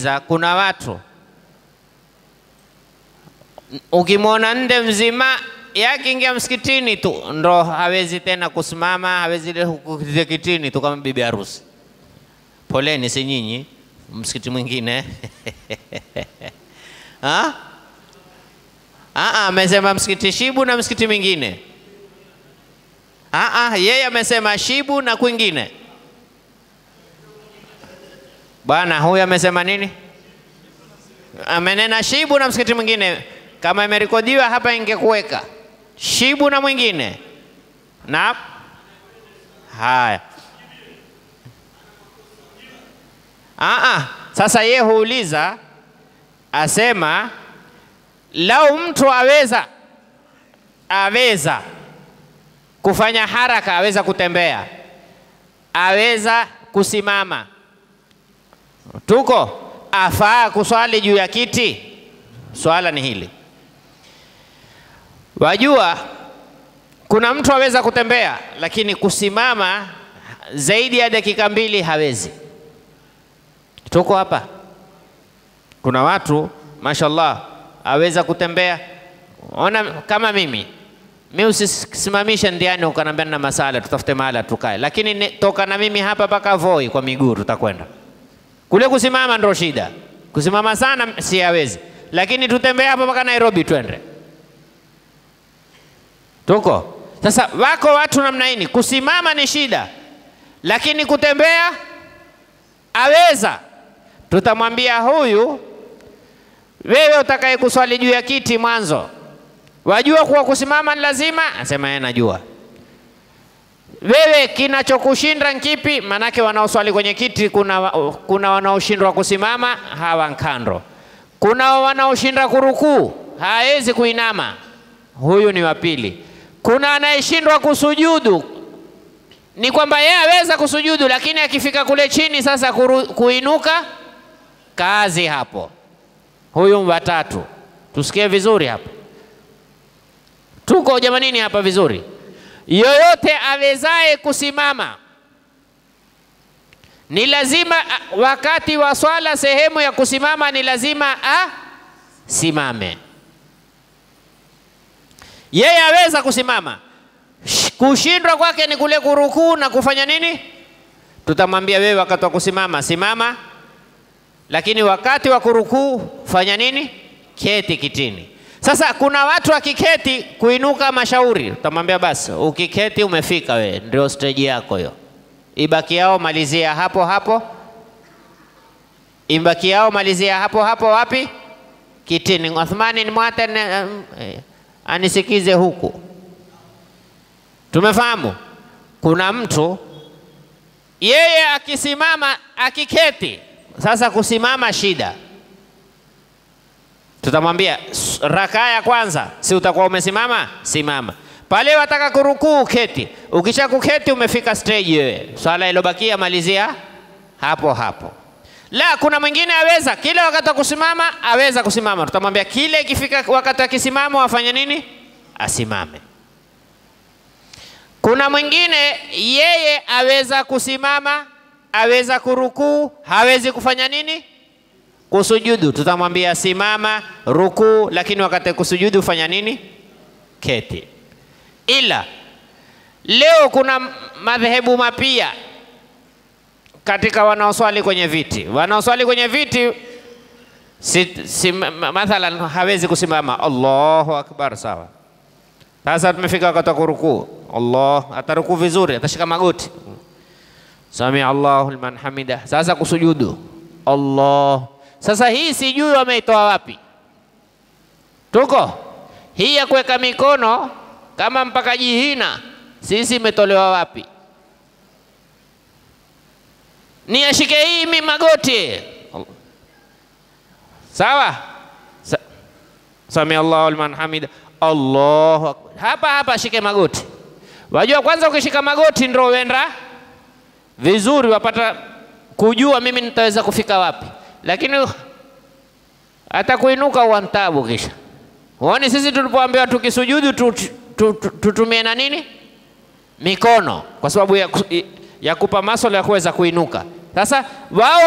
za kuna watu ukimwona nde mzima yakiingia msikitini tu ndo hawezi tena kusimama, hawezi kukitia kitini tu kama bibi harusi. Poleni, si nyinyi, msikiti mwingine ah? Ah, ah, amesema msikiti Shibu na msikiti mwingine. Yeye amesema Shibu na kwingine. Bwana huyu amesema nini? Amenena shibu na msikiti mwingine, kama imerekodiwa hapa ingekuweka shibu na mwingine na haya. Aa, sasa yeye huuliza asema, lau mtu aweza aweza kufanya haraka, aweza kutembea, aweza kusimama tuko afaa kuswali juu ya kiti? Swala ni hili. Wajua kuna mtu aweza kutembea lakini kusimama zaidi ya dakika mbili hawezi. Tuko hapa, kuna watu mashallah aweza kutembea. Ona kama mimi mi usisimamishe ndiani ukanambia na masala tutafute mahala tukae, lakini toka na mimi hapa mpaka Voi kwa miguu tutakwenda. Kule kusimama ndo shida, kusimama sana siyawezi, lakini tutembee hapo mpaka Nairobi twende, tuko sasa. Wako watu namna hii, kusimama ni shida, lakini kutembea aweza. Tutamwambia huyu, wewe utakaye kuswali juu ya kiti mwanzo, wajua kuwa kusimama ni lazima? Anasema yeye najua wewe kinachokushinda nkipi? Manake wanaoswali kwenye kiti kuna, kuna wanaoshindwa kusimama hawa nkando, kuna wanaoshinda kurukuu hawezi kuinama, huyu ni wa pili. Kuna anayeshindwa kusujudu, ni kwamba yeye aweza kusujudu, lakini akifika kule chini sasa kuru, kuinuka kazi hapo, huyu wa tatu. Tusikie vizuri hapo, tuko jamanini hapa vizuri yoyote awezaye kusimama ni lazima wakati wa swala sehemu ya kusimama ni lazima asimame. Yeye aweza kusimama, kushindwa kwake ni kule kurukuu na kufanya nini? Tutamwambia wewe, wakati wa kusimama simama, lakini wakati wa kurukuu fanya nini? Keti kitini. Sasa kuna watu akiketi kuinuka mashauri, utamwambia basi, ukiketi umefika we, ndio stage yako hiyo. Ibaki yao malizia hapo hapo, ibaki yao malizia hapo hapo. Wapi? Kitini. Othmani nimwate um, eh, anisikize huku. Tumefahamu kuna mtu yeye akisimama akiketi, sasa kusimama shida Tutamwambia rakaa ya kwanza, si utakuwa umesimama? Simama pale wataka kurukuu, keti. Ukisha kuketi umefika stage wewe, swala ilobakia malizia hapo hapo. La, kuna mwingine aweza kila wakati wa kusimama, aweza kusimama. Tutamwambia kile ikifika wakati akisimama afanye nini? Asimame. Kuna mwingine yeye aweza kusimama, aweza kurukuu, hawezi kufanya nini? Kusujudu tutamwambia simama, rukuu, lakini wakati kusujudu fanya nini? Keti. Ila leo kuna madhehebu mapia katika wanaoswali kwenye viti, wanaoswali kwenye viti si, si, mathalan hawezi kusimama Allahu akbar, sawa. Sasa tumefika wakati wa kurukuu. Allah atarukuu vizuri, atashika magoti, samia Allahu liman hamida. Sasa kusujudu, Allah sasa hii sijui wameitoa wapi, tuko hii ya kuweka mikono kama mpaka jihina, sisi imetolewa wapi? ni ashike hii mi magoti sawa Sa sami Allahu liman hamida Allahu akbar. Hapa hapa ashike magoti. Wajua, kwanza ukishika magoti ndio uenda vizuri, wapata kujua mimi nitaweza kufika wapi lakini hata kuinuka Kisha huoni sisi tulipoambiwa tukisujudu tutumie na nini mikono, kwa sababu ya, ya kupa masuala ya kuweza kuinuka. Sasa wao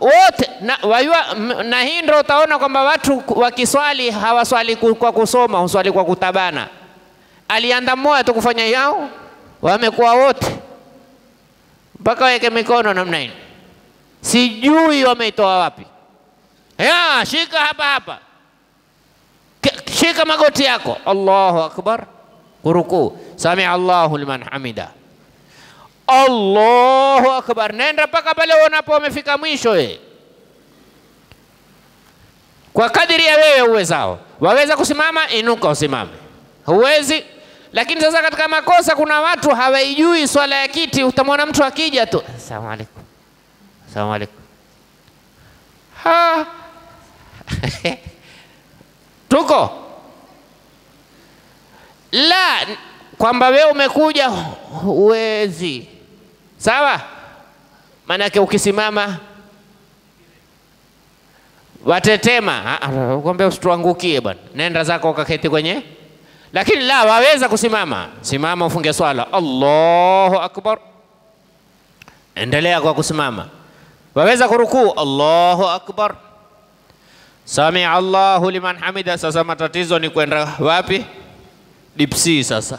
wote na, na hii ndio utaona kwamba watu wakiswali hawaswali kwa kusoma, huswali kwa kutabana. Alianda mmoja tu kufanya yao, wamekuwa wote mpaka waweke mikono namna hii sijui wameitoa wapi. Ya, shika hapa hapa, shika magoti yako. Allahu akbar, kurukuu, samia Allahu liman hamida, Allahu akbar, nenda mpaka pale uonapo wamefika mwisho. Ye, kwa kadiri ya wewe uwezao, waweza kusimama, inuka usimame, huwezi lakini sasa katika makosa kuna watu hawaijui swala ya kiti. Utamwona mtu akija tu, asalamu alaykum Salamu alaikum. Ha. Tuko la kwamba we umekuja huwezi, sawa. Maanake ukisimama watetema, kwambia usituangukie bwana, nenda zako ukaketi kwenye lakini la waweza kusimama, simama ufunge swala. Allahu akbar, endelea kwa kusimama waweza kurukuu, Allahu akbar, samia Allahu liman hamida. Sasa matatizo ni kwenda wapi? Dipsi sasa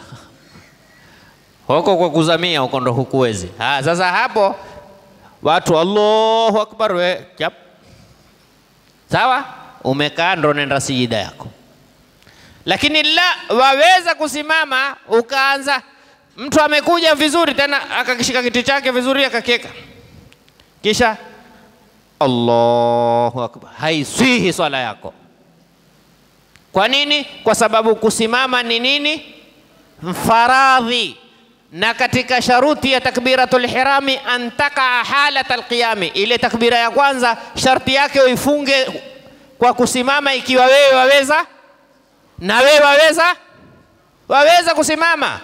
huko kwa kuzamia huko ndo hukuwezi. sasa hapo watu Allahu akbar we Sawa, umekaa ndo nenda sijida yako, lakini la waweza kusimama ukaanza. Mtu amekuja vizuri tena akakishika kiti chake vizuri akakeka kisha Allahu akbar, haiswihi swala yako. Kwa nini? Kwa sababu kusimama ni nini? Mfaradhi. Na katika sharuti ya takbiratul hirami antakaa halat alqiyami, ile takbira ya kwanza sharti yake uifunge kwa kusimama, ikiwa wewe waweza na wewe waweza waweza kusimama,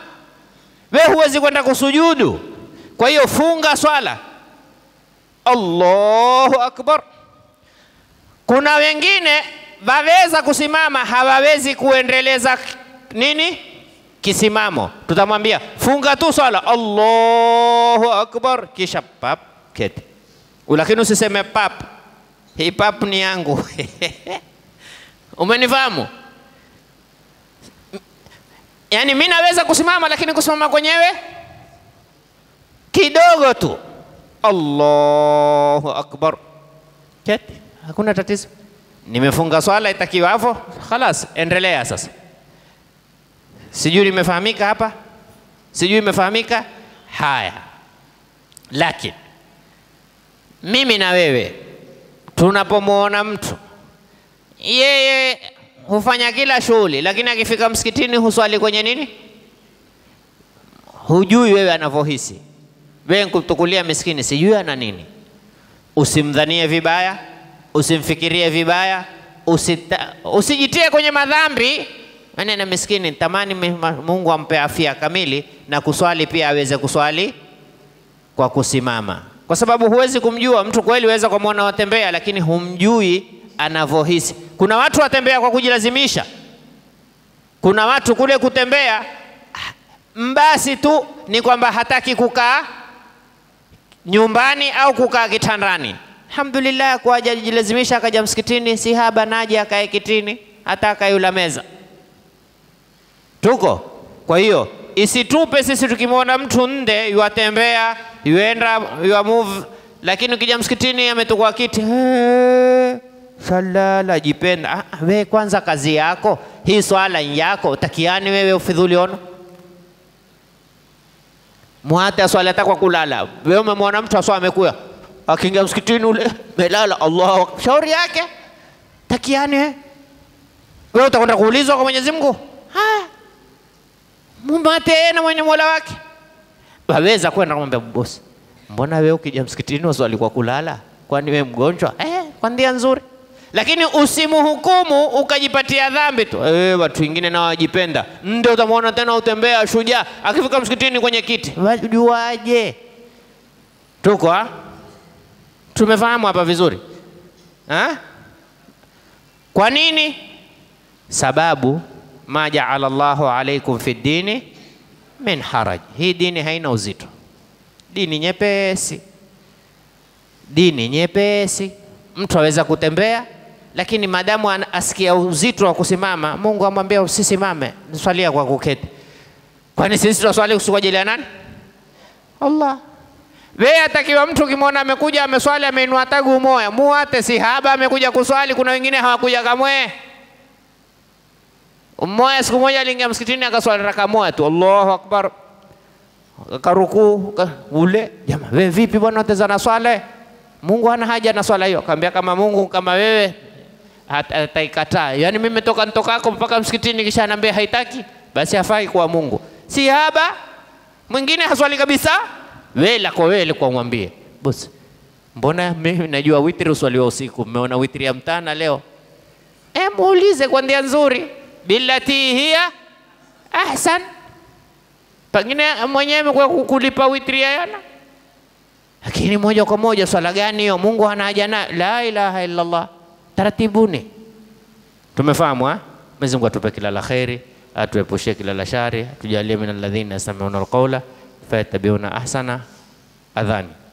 wewe huwezi kwenda kusujudu. Kwa hiyo funga swala Allahu akbar. Kuna wengine waweza kusimama, hawawezi kuendeleza nini kisimamo. Tutamwambia funga tu swala, Allahu akbar, kisha pap keti, lakini usiseme pap, hii pap ni yangu umenifahamu? Yaani mi naweza kusimama, lakini kusimama kwenyewe kidogo tu Allahu akbar, keti, hakuna tatizo, nimefunga swala itakiwa hapo. Khalas, endelea sasa. Sijui limefahamika hapa, sijui imefahamika. Haya, lakini mimi na wewe tunapomwona mtu yeye hufanya kila shughuli, lakini akifika msikitini huswali kwenye nini, hujui wewe anavyohisi wewe kutukulia miskini sijui ana nini. Usimdhanie vibaya, usimfikirie vibaya, usita, usijitie kwenye madhambi. Maneno miskini, tamani Mungu ampe afya kamili na kuswali pia aweze kuswali kwa kusimama, kwa sababu huwezi kumjua mtu kweli. Waweza kumwona watembea, lakini humjui anavyohisi. Kuna watu watembea kwa kujilazimisha, kuna watu kule kutembea mbasi tu ni kwamba hataki kukaa nyumbani au kukaa kitandani. Alhamdulillah, kwa jilazimisha akaja msikitini, si haba naje akae kitini, hata akayula meza. Tuko kwa hiyo isitupe sisi tukimwona mtu nde yuatembea yuenda yua move, lakini ukija msikitini ametukua kiti salala jipenda. Ah, ah we kwanza kazi yako hii swala yako takiani wewe ufidhuli ono mwate aswali hata kwa kulala. Wewe umemwona mtu aswa amekuya akiingia msikitini ule melala, Allah shauri yake takiane. Eh. Wewe utakwenda kuulizwa kwa Mwenyezi Mungu, mumate na mwenye mola wake. Waweza kwenda kumwambia bosi, mbona wewe ukija msikitini waswali kwa kulala? Kwani wewe mgonjwa? Eh, kwa ndia nzuri lakini usimhukumu ukajipatia dhambi tu. E, watu wengine na wajipenda, ndio utamwona tena utembea shujaa akifika msikitini kwenye kiti. Wajuaje? Tuko ah? tumefahamu hapa vizuri ha? Kwa nini? Sababu ma jaala Allahu alaikum fi dini min haraj, hii dini haina uzito, dini nyepesi, dini nyepesi, mtu aweza kutembea lakini madamu asikia uzito wa kusimama, Mungu amwambia usisimame, swalia kwa kuketi. Kwani sisi tunaswali kwa ajili ya nani? Allah. Wewe atakiwa mtu ukimwona amekuja ameswali ameinua tagu moya, muate sihaba amekuja kuswali, kuna wengine hawakuja kamwe. Mmoja siku moja aliingia msikitini akaswali raka moja tu, Allahu akbar, karukuu ule jamaa, wewe vipi bwana, uteza na swala? Mungu hana haja na swala hiyo. Akamwambia kama Mungu kama wewe ataikataa. Yaani mimi toka ntokako mpaka msikitini kisha anambia haitaki, basi hafai kuwa Mungu. Si haba mwingine haswali kabisa, wela kwa wele kwa mwambie bosi, mbona mimi najua witri uswaliwa usiku, mmeona witri ya mtana leo? E, muulize kwa ndia nzuri, billati hiya ahsan. Pengine mwenyewe kwa kukulipa witri yana lakini moja kwa moja swala gani hiyo? Mungu hana haja La ilaha illallah taratibu Tumefahamu eh? Mwenyezi Mungu atupe kila la kheri, atuepushie kila la shari, atujalie minalladhina alladhina yastami'una alqawla fayattabi'una ahsana. Adhani.